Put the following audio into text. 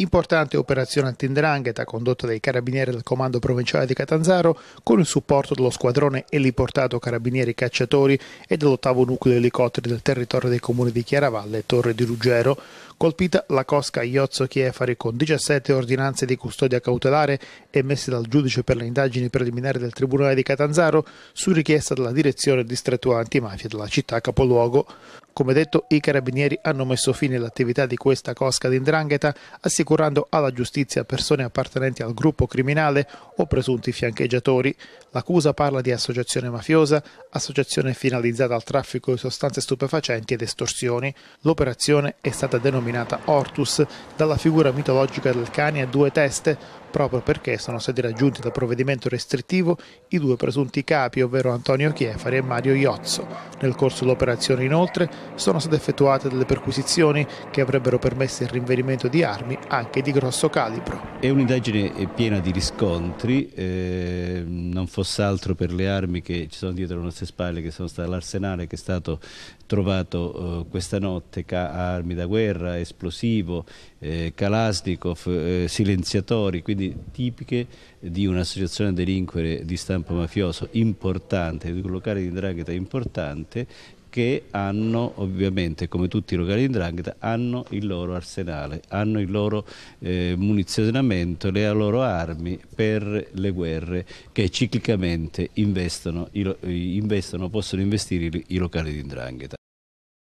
Importante operazione antindrangheta condotta dai carabinieri del comando provinciale di Catanzaro con il supporto dello squadrone eliportato carabinieri cacciatori e dell'ottavo nucleo di elicotteri del territorio dei comuni di Chiaravalle e Torre di Ruggero. Colpita la cosca Iozzo Chiefari con 17 ordinanze di custodia cautelare emesse dal giudice per le indagini preliminari del Tribunale di Catanzaro su richiesta della direzione distrettuale antimafia della città capoluogo. Come detto, i carabinieri hanno messo fine all'attività di questa cosca di indrangheta, assicurando alla giustizia persone appartenenti al gruppo criminale o presunti fiancheggiatori. L'accusa parla di associazione mafiosa, associazione finalizzata al traffico di sostanze stupefacenti ed estorsioni. L'operazione è stata denominata Ortus, dalla figura mitologica del cane a due teste, proprio perché sono stati raggiunti dal provvedimento restrittivo i due presunti capi, ovvero Antonio Chiefari e Mario Iozzo. Nel corso dell'operazione inoltre sono state effettuate delle perquisizioni che avrebbero permesso il rinvenimento di armi anche di grosso calibro. È un'indagine eh, piena di riscontri, eh, non fosse altro per le armi che ci sono dietro le nostre spalle, che sono state l'arsenale che è stato trovato eh, questa notte, armi da guerra, esplosivo, eh, Kalashnikov, eh, silenziatori, quindi sedi tipiche di un'associazione delinquere di stampo mafioso importante, di un locale di drangheta importante che hanno ovviamente come tutti i locali di drangheta hanno il loro arsenale, hanno il loro eh, munizionamento, le loro armi per le guerre che ciclicamente investono, investono possono investire i locali di drangheta.